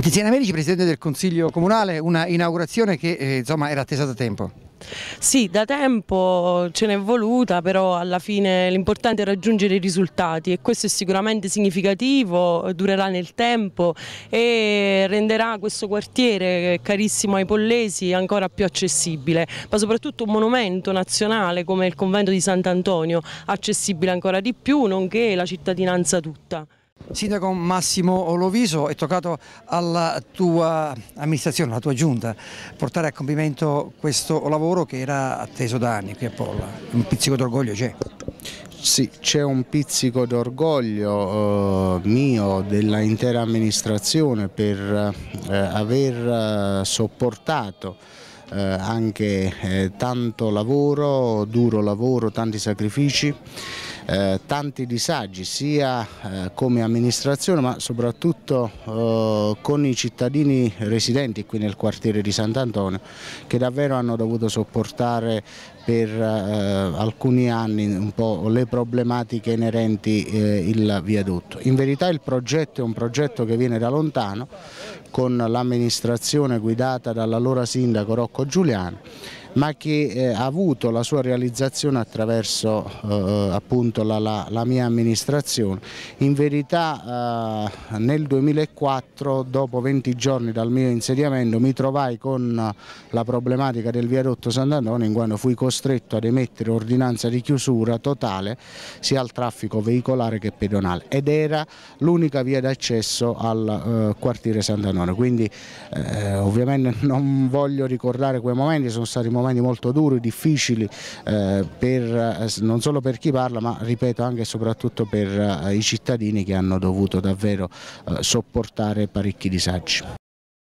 Tiziana Medici, Presidente del Consiglio Comunale, una inaugurazione che eh, insomma, era attesa da tempo. Sì, da tempo ce n'è voluta, però alla fine l'importante è raggiungere i risultati e questo è sicuramente significativo, durerà nel tempo e renderà questo quartiere eh, carissimo ai pollesi ancora più accessibile, ma soprattutto un monumento nazionale come il convento di Sant'Antonio accessibile ancora di più, nonché la cittadinanza tutta. Sindaco Massimo Oloviso, è toccato alla tua amministrazione, alla tua giunta, portare a compimento questo lavoro che era atteso da anni qui a Polla. Un pizzico d'orgoglio c'è? Sì, c'è un pizzico d'orgoglio eh, mio, della intera amministrazione per eh, aver eh, sopportato eh, anche eh, tanto lavoro, duro lavoro, tanti sacrifici eh, tanti disagi sia eh, come amministrazione ma soprattutto eh, con i cittadini residenti qui nel quartiere di Sant'Antonio che davvero hanno dovuto sopportare per eh, alcuni anni un po' le problematiche inerenti eh, il viadotto. In verità il progetto è un progetto che viene da lontano con l'amministrazione guidata dall'allora sindaco Rocco Giuliano ma che eh, ha avuto la sua realizzazione attraverso eh, appunto la, la, la, mia amministrazione. In verità eh, nel 2004, dopo 20 giorni dal mio insediamento, mi trovai con la problematica del viadotto Sant'Antonio in quanto fui costretto ad emettere ordinanza di chiusura totale sia al traffico veicolare che pedonale ed era l'unica via d'accesso al eh, quartiere Sant'Antonio. Quindi eh, ovviamente non voglio ricordare quei momenti, sono stati momenti momenti molto duri, difficili eh, per, eh, non solo per chi parla ma ripeto anche e soprattutto per eh, i cittadini che hanno dovuto davvero sopportare parecchi disagi.